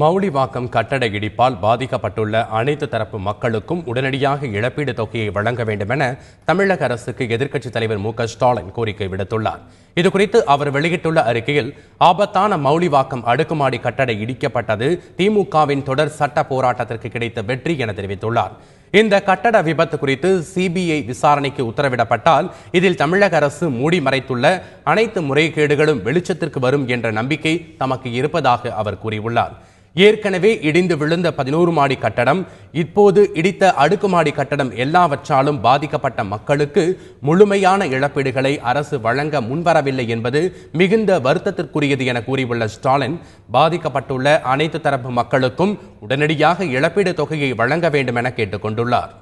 மௌலிவாக்கம் கட்டட இடிப்பால் பாதிக்கப்பட்டுள்ள அனைத்து தரப்பு மக்களுக்கும் உடனடியாக இழப்பீடு தொகையை வழங்க வேண்டும் என தமிழக அரசுக்கு எதிர்க்கட்சித் தலைவர் மு ஸ்டாலின் கோரிக்கை விடுத்துள்ளார் இதுகுறித்து அவர் வெளியிட்டுள்ள அறிக்கையில் ஆபத்தான மௌலிவாக்கம் அடுக்குமாடி கட்டட இடிக்கப்பட்டது திமுகவின் தொடர் சட்ட போராட்டத்திற்கு கிடைத்த வெற்றி என தெரிவித்துள்ளார் இந்த கட்டட விபத்து குறித்து சிபிஐ விசாரணைக்கு உத்தரவிடப்பட்டால் இதில் தமிழக அரசு மூடி மறைத்துள்ள அனைத்து முறைகேடுகளும் வெளிச்சத்திற்கு வரும் என்ற நம்பிக்கை தமக்கு இருப்பதாக அவர் கூறியுள்ளார் ஏற்கனவே இடிந்து விழுந்த பதினோரு மாடி கட்டடம் இப்போது இடித்த அடுக்குமாடி கட்டடம் எல்லாவற்றாலும் பாதிக்கப்பட்ட மக்களுக்கு முழுமையான இழப்பீடுகளை அரசு வழங்க முன்வரவில்லை என்பது மிகுந்த வருத்தத்திற்குரியது என கூறியுள்ள ஸ்டாலின் பாதிக்கப்பட்டுள்ள அனைத்து தரப்பு மக்களுக்கும் உடனடியாக இழப்பீடு தொகையை வழங்க வேண்டும் என கேட்டுக்கொண்டுள்ளார்